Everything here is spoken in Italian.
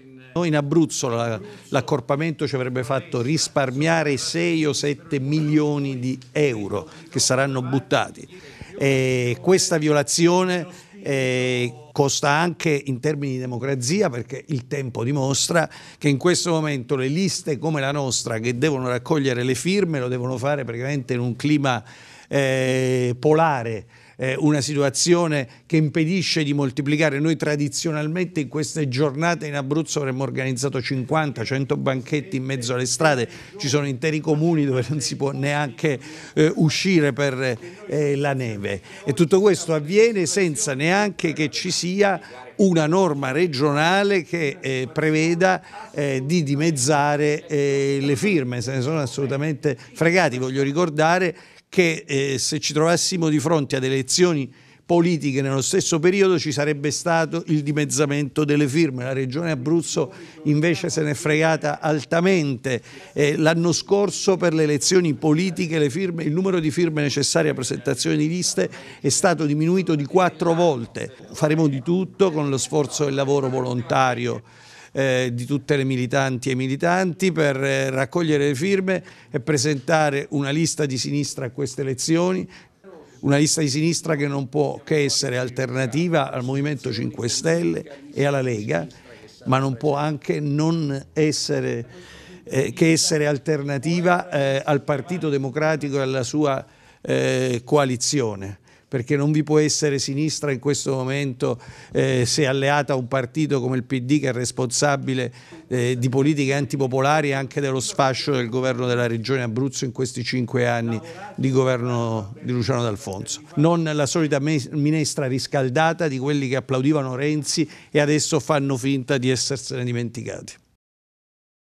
Eh, Noi in Abruzzo l'accorpamento ci avrebbe fatto risparmiare 6 o 7 milioni di euro che saranno buttati. E questa violazione eh, costa anche in termini di democrazia perché il tempo dimostra che in questo momento le liste come la nostra che devono raccogliere le firme lo devono fare praticamente in un clima eh, polare eh, una situazione che impedisce di moltiplicare. Noi tradizionalmente in queste giornate in Abruzzo avremmo organizzato 50-100 banchetti in mezzo alle strade, ci sono interi comuni dove non si può neanche eh, uscire per eh, la neve e tutto questo avviene senza neanche che ci sia una norma regionale che eh, preveda eh, di dimezzare eh, le firme, se ne sono assolutamente fregati. Voglio ricordare che eh, se ci trovassimo di fronte ad elezioni elezioni politiche nello stesso periodo ci sarebbe stato il dimezzamento delle firme. La regione Abruzzo invece se n'è fregata altamente. Eh, L'anno scorso per le elezioni politiche firme, il numero di firme necessarie a presentazione di liste è stato diminuito di quattro volte. Faremo di tutto con lo sforzo e il lavoro volontario eh, di tutte le militanti e militanti per eh, raccogliere le firme e presentare una lista di sinistra a queste elezioni una lista di sinistra che non può che essere alternativa al Movimento 5 Stelle e alla Lega, ma non può anche non essere, eh, che essere alternativa eh, al Partito Democratico e alla sua eh, coalizione perché non vi può essere sinistra in questo momento eh, se alleata a un partito come il PD che è responsabile eh, di politiche antipopolari e anche dello sfascio del governo della regione Abruzzo in questi cinque anni di governo di Luciano D'Alfonso. Non la solita minestra riscaldata di quelli che applaudivano Renzi e adesso fanno finta di essersene dimenticati.